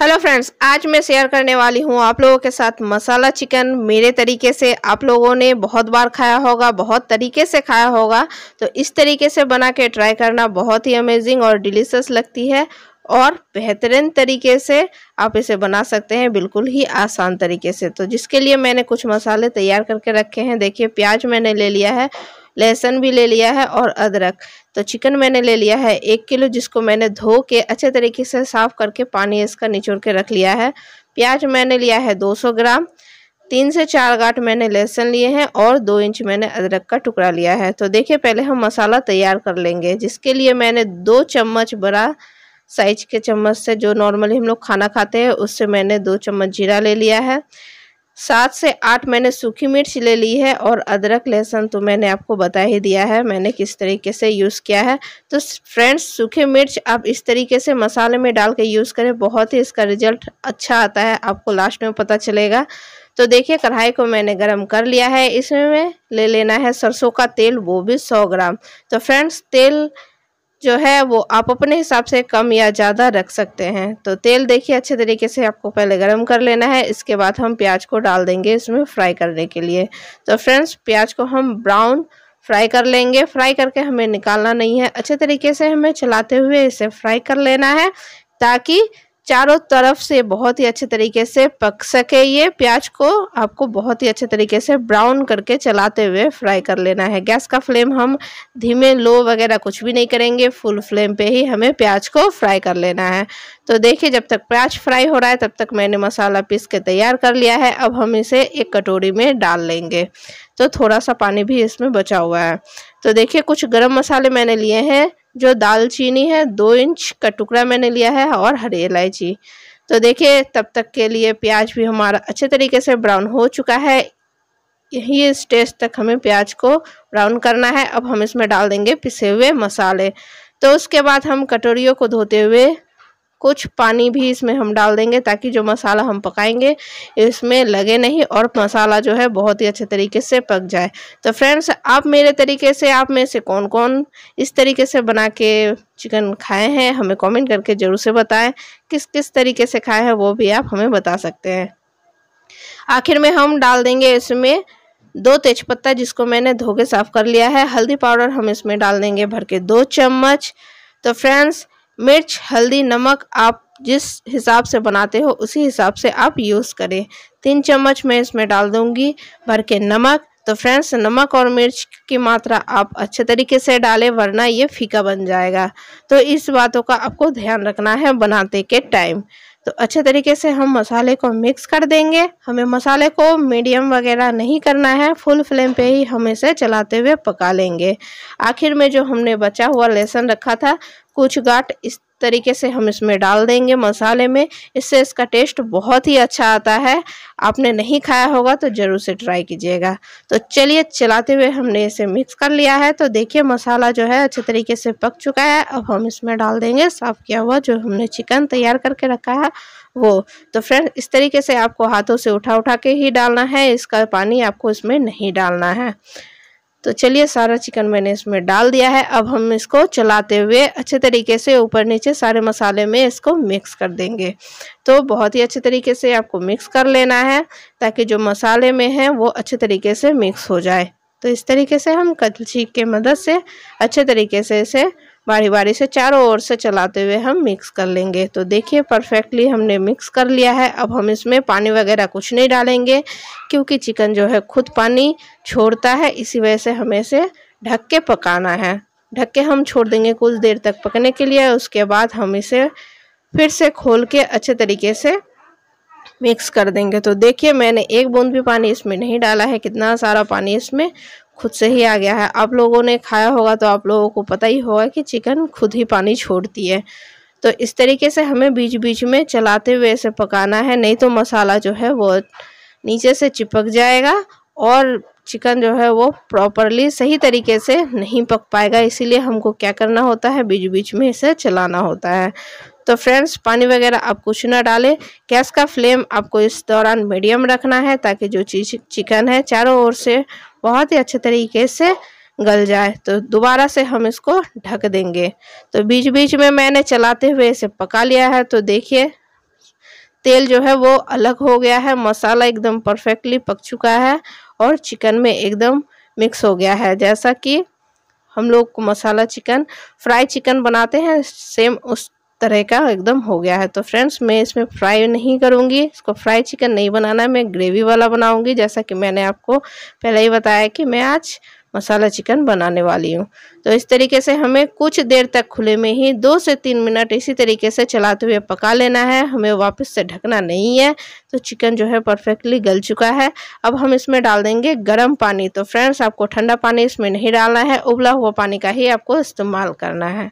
hello friends आज मैं share करने वाली हूँ आप लोगों के साथ मसाला चिकन मेरे तरीके से आप लोगों ने बहुत बार खाया होगा बहुत तरीके से खाया होगा तो इस तरीके से बना के ट्राई करना बहुत ही अमेजिंग और डिलीशियस लगती है और बेहतरीन तरीके से आप इसे बना सकते हैं बिल्कुल ही आसान तरीके से तो जिसके लिए मैंने कुछ मसाले तैयार करके रखे हैं देखिए प्याज मैंने ले लिया है लहसुन भी ले लिया है और अदरक तो चिकन मैंने ले लिया है एक किलो जिसको मैंने धो के अच्छे तरीके से साफ़ करके पानी इसका निचोड़ के रख लिया है प्याज मैंने लिया है 200 ग्राम तीन से चार गांठ मैंने लहसुन लिए हैं और दो इंच मैंने अदरक का टुकड़ा लिया है तो देखिए पहले हम मसाला तैयार कर लेंगे जिसके लिए मैंने दो चम्मच बड़ा साइज के चम्मच से जो नॉर्मली हम लोग खाना खाते हैं उससे मैंने दो चम्मच जीरा ले लिया है सात से आठ मैंने सूखी मिर्च ले ली है और अदरक लहसुन तो मैंने आपको बता ही दिया है मैंने किस तरीके से यूज़ किया है तो फ्रेंड्स सूखे मिर्च आप इस तरीके से मसाले में डाल के यूज़ करें बहुत ही इसका रिजल्ट अच्छा आता है आपको लास्ट में पता चलेगा तो देखिए कढ़ाई को मैंने गरम कर लिया है इसमें मैं ले लेना है सरसों का तेल वो भी सौ ग्राम तो फ्रेंड्स तेल जो है वो आप अपने हिसाब से कम या ज़्यादा रख सकते हैं तो तेल देखिए अच्छे तरीके से आपको पहले गर्म कर लेना है इसके बाद हम प्याज को डाल देंगे इसमें फ्राई करने के लिए तो फ्रेंड्स प्याज को हम ब्राउन फ्राई कर लेंगे फ्राई करके हमें निकालना नहीं है अच्छे तरीके से हमें चलाते हुए इसे फ्राई कर लेना है ताकि चारों तरफ से बहुत ही अच्छे तरीके से पक सके ये प्याज को आपको बहुत ही अच्छे तरीके से ब्राउन करके चलाते हुए फ्राई कर लेना है गैस का फ्लेम हम धीमे लो वगैरह कुछ भी नहीं करेंगे फुल फ्लेम पे ही हमें प्याज को फ्राई कर लेना है तो देखिए जब तक प्याज फ्राई हो रहा है तब तक मैंने मसाला पीस के तैयार कर लिया है अब हम इसे एक कटोरी में डाल लेंगे तो थोड़ा सा पानी भी इसमें बचा हुआ है तो देखिए कुछ गर्म मसाले मैंने लिए हैं जो दालचीनी है दो इंच का टुकड़ा मैंने लिया है और हरी इलायची तो देखिए तब तक के लिए प्याज भी हमारा अच्छे तरीके से ब्राउन हो चुका है यही स्टेज तक हमें प्याज को ब्राउन करना है अब हम इसमें डाल देंगे पिसे हुए मसाले तो उसके बाद हम कटोरियों को धोते हुए कुछ पानी भी इसमें हम डाल देंगे ताकि जो मसाला हम पकाएंगे इसमें लगे नहीं और मसाला जो है बहुत ही अच्छे तरीके से पक जाए तो फ्रेंड्स आप मेरे तरीके से आप में से कौन कौन इस तरीके से बना के चिकन खाए हैं हमें कमेंट करके ज़रूर से बताएं किस किस तरीके से खाए हैं वो भी आप हमें बता सकते हैं आखिर में हम डाल देंगे इसमें दो तेजपत्ता जिसको मैंने धो के साफ़ कर लिया है हल्दी पाउडर हम इसमें डाल देंगे भर के दो चम्मच तो फ्रेंड्स मिर्च हल्दी नमक आप जिस हिसाब से बनाते हो उसी हिसाब से आप यूज़ करें तीन चम्मच मैं इसमें डाल दूंगी भर के नमक तो फ्रेंड्स नमक और मिर्च की मात्रा आप अच्छे तरीके से डालें वरना ये फीका बन जाएगा तो इस बातों का आपको ध्यान रखना है बनाते के टाइम तो अच्छे तरीके से हम मसाले को मिक्स कर देंगे हमें मसाले को मीडियम वगैरह नहीं करना है फुल फ्लेम पे ही हम इसे चलाते हुए पका लेंगे आखिर में जो हमने बचा हुआ लहसुन रखा था कुछ गाट इस तरीके से हम इसमें डाल देंगे मसाले में इससे इसका टेस्ट बहुत ही अच्छा आता है आपने नहीं खाया होगा तो ज़रूर से ट्राई कीजिएगा तो चलिए चलाते हुए हमने इसे मिक्स कर लिया है तो देखिए मसाला जो है अच्छे तरीके से पक चुका है अब हम इसमें डाल देंगे साफ़ किया हुआ जो हमने चिकन तैयार करके रखा है वो तो फ्रेंड इस तरीके से आपको हाथों से उठा उठा के ही डालना है इसका पानी आपको इसमें नहीं डालना है तो चलिए सारा चिकन मैंने इसमें डाल दिया है अब हम इसको चलाते हुए अच्छे तरीके से ऊपर नीचे सारे मसाले में इसको मिक्स कर देंगे तो बहुत ही अच्छे तरीके से आपको मिक्स कर लेना है ताकि जो मसाले में है वो अच्छे तरीके से मिक्स हो जाए तो इस तरीके से हम कलछी के मदद से अच्छे तरीके से इसे बारी बारी से चारों ओर से चलाते हुए हम मिक्स कर लेंगे तो देखिए परफेक्टली हमने मिक्स कर लिया है अब हम इसमें पानी वगैरह कुछ नहीं डालेंगे क्योंकि चिकन जो है खुद पानी छोड़ता है इसी वजह से हमें इसे ढक के पकाना है ढक के हम छोड़ देंगे कुछ देर तक पकने के लिए उसके बाद हम इसे फिर से खोल के अच्छे तरीके से मिक्स कर देंगे तो देखिए मैंने एक बूंद भी पानी इसमें नहीं डाला है कितना सारा पानी इसमें खुद से ही आ गया है आप लोगों ने खाया होगा तो आप लोगों को पता ही होगा कि चिकन खुद ही पानी छोड़ती है तो इस तरीके से हमें बीच बीच में चलाते हुए इसे पकाना है नहीं तो मसाला जो है वो नीचे से चिपक जाएगा और चिकन जो है वो प्रॉपरली सही तरीके से नहीं पक पाएगा इसीलिए हमको क्या करना होता है बीच बीच में इसे चलाना होता है तो फ्रेंड्स पानी वगैरह आप कुछ ना डालें गैस का फ्लेम आपको इस दौरान मीडियम रखना है ताकि जो चीज चिकन है चारों ओर से बहुत ही अच्छे तरीके से गल जाए तो दोबारा से हम इसको ढक देंगे तो बीच बीच में मैंने चलाते हुए इसे पका लिया है तो देखिए तेल जो है वो अलग हो गया है मसाला एकदम परफेक्टली पक चुका है और चिकन में एकदम मिक्स हो गया है जैसा कि हम लोग मसाला चिकन फ्राई चिकन बनाते हैं सेम उस तरह का एकदम हो गया है तो फ्रेंड्स मैं इसमें फ्राई नहीं करूँगी इसको फ्राई चिकन नहीं बनाना है मैं ग्रेवी वाला बनाऊँगी जैसा कि मैंने आपको पहले ही बताया कि मैं आज मसाला चिकन बनाने वाली हूँ तो इस तरीके से हमें कुछ देर तक खुले में ही दो से तीन मिनट इसी तरीके से चलाते हुए पका लेना है हमें वापस से ढकना नहीं है तो चिकन जो है परफेक्टली गल चुका है अब हम इसमें डाल देंगे गर्म पानी तो फ्रेंड्स आपको ठंडा पानी इसमें नहीं डालना है उबला हुआ पानी का ही आपको इस्तेमाल करना है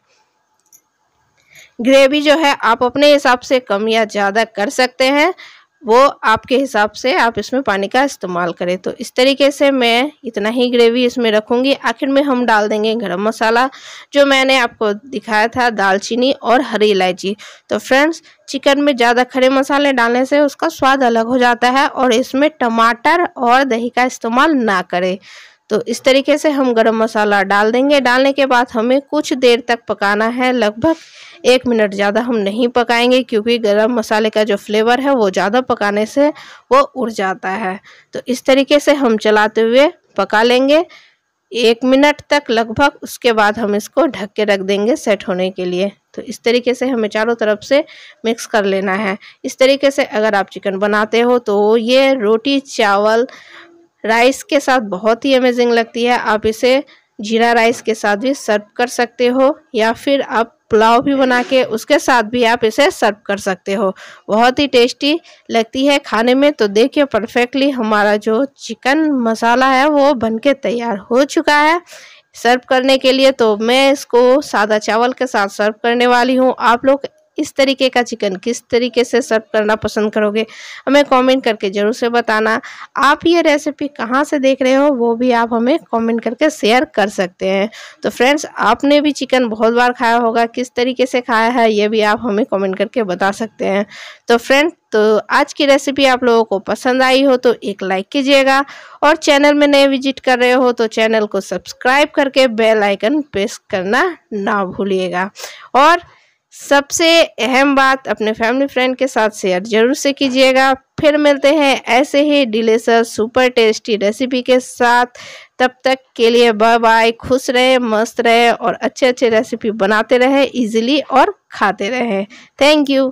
ग्रेवी जो है आप अपने हिसाब से कम या ज़्यादा कर सकते हैं वो आपके हिसाब से आप इसमें पानी का इस्तेमाल करें तो इस तरीके से मैं इतना ही ग्रेवी इसमें रखूंगी आखिर में हम डाल देंगे गरम मसाला जो मैंने आपको दिखाया था दालचीनी और हरी इलायची तो फ्रेंड्स चिकन में ज़्यादा खड़े मसाले डालने से उसका स्वाद अलग हो जाता है और इसमें टमाटर और दही का इस्तेमाल ना करें तो इस तरीके से हम गरम मसाला डाल देंगे डालने के बाद हमें कुछ देर तक पकाना है लगभग एक मिनट ज़्यादा हम नहीं पकाएंगे क्योंकि गरम मसाले का जो फ्लेवर है वो ज़्यादा पकाने से वो उड़ जाता है तो इस तरीके से हम चलाते हुए पका लेंगे एक मिनट तक लगभग उसके बाद हम इसको ढक के रख देंगे सेट होने के लिए तो इस तरीके से हमें चारों तरफ से मिक्स कर लेना है इस तरीके से अगर आप चिकन बनाते हो तो ये रोटी चावल राइस के साथ बहुत ही अमेजिंग लगती है आप इसे जीरा राइस के साथ भी सर्व कर सकते हो या फिर आप पुलाव भी बना के उसके साथ भी आप इसे सर्व कर सकते हो बहुत ही टेस्टी लगती है खाने में तो देखिए परफेक्टली हमारा जो चिकन मसाला है वो बनके तैयार हो चुका है सर्व करने के लिए तो मैं इसको सादा चावल के साथ सर्व करने वाली हूँ आप लोग इस तरीके का चिकन किस तरीके से सर्व करना पसंद करोगे हमें कमेंट करके ज़रूर से बताना आप ये रेसिपी कहाँ से देख रहे हो वो भी आप हमें कमेंट करके शेयर कर सकते हैं तो फ्रेंड्स आपने भी चिकन बहुत बार खाया होगा किस तरीके से खाया है ये भी आप हमें कमेंट करके बता सकते हैं तो फ्रेंड तो आज की रेसिपी आप लोगों को पसंद आई हो तो एक लाइक कीजिएगा और चैनल में नए विजिट कर रहे हो तो चैनल को सब्सक्राइब करके बेल आइकन प्रेस करना ना भूलिएगा और सबसे अहम बात अपने फैमिली फ्रेंड के साथ शेयर जरूर से कीजिएगा फिर मिलते हैं ऐसे ही डिलेसस सुपर टेस्टी रेसिपी के साथ तब तक के लिए बाय बाय खुश रहे मस्त रहे और अच्छे अच्छे रेसिपी बनाते रहे इजीली और खाते रहे थैंक यू